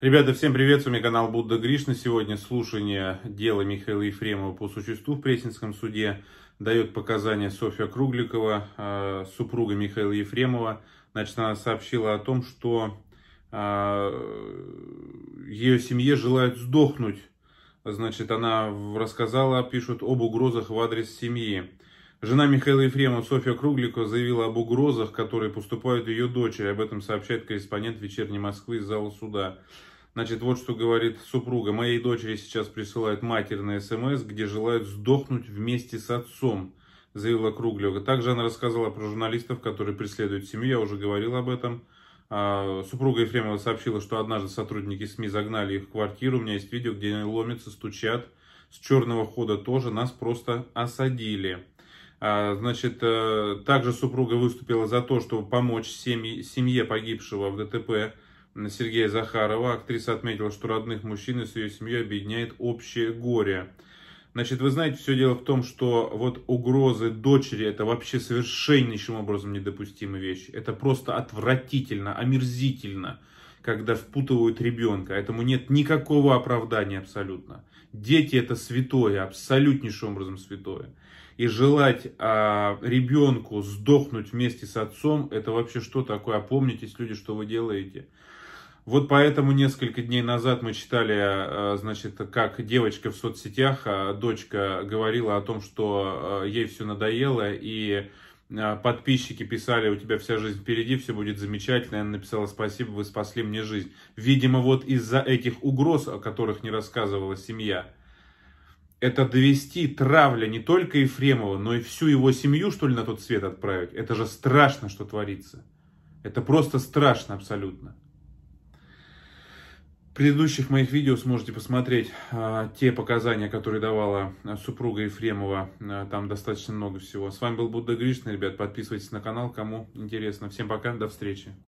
Ребята, всем привет, с вами канал Будда Гришна. Сегодня слушание дела Михаила Ефремова по существу в Пресненском суде. Дает показания Софья Кругликова, э, супруга Михаила Ефремова. Значит, она сообщила о том, что э, ее семье желают сдохнуть. Значит, она рассказала, пишут, об угрозах в адрес семьи. Жена Михаила Ефремова Софья Кругликова заявила об угрозах, которые поступают ее дочери. Об этом сообщает корреспондент «Вечерней Москвы» из зала суда. Значит, вот что говорит супруга. Моей дочери сейчас присылают матерные смс, где желают сдохнуть вместе с отцом, заявила Круглева. Также она рассказала про журналистов, которые преследуют семью. Я уже говорил об этом. А, супруга Ефремова сообщила, что однажды сотрудники СМИ загнали их в квартиру. У меня есть видео, где они ломятся, стучат. С черного хода тоже нас просто осадили. А, значит, э, также супруга выступила за то, чтобы помочь семье, семье погибшего в ДТП Сергея Захарова. Актриса отметила, что родных мужчин и с ее семьей объединяет общее горе. Значит, вы знаете, все дело в том, что вот угрозы дочери это вообще совершеннейшим образом недопустимая вещь. Это просто отвратительно, омерзительно, когда впутывают ребенка. Этому нет никакого оправдания абсолютно. Дети это святое, абсолютнейшим образом святое и желать а, ребенку сдохнуть вместе с отцом, это вообще что такое? Опомнитесь, люди, что вы делаете. Вот поэтому несколько дней назад мы читали, а, значит, как девочка в соцсетях, а, дочка говорила о том, что а, ей все надоело, и подписчики писали, у тебя вся жизнь впереди, все будет замечательно. Она написала спасибо, вы спасли мне жизнь. Видимо, вот из-за этих угроз, о которых не рассказывала семья – это довести травля не только Ефремова, но и всю его семью, что ли, на тот свет отправить. Это же страшно, что творится. Это просто страшно абсолютно. В предыдущих моих видео сможете посмотреть э, те показания, которые давала а, супруга Ефремова. Э, там достаточно много всего. С вами был Будда Гришин, ребят. Подписывайтесь на канал, кому интересно. Всем пока, до встречи.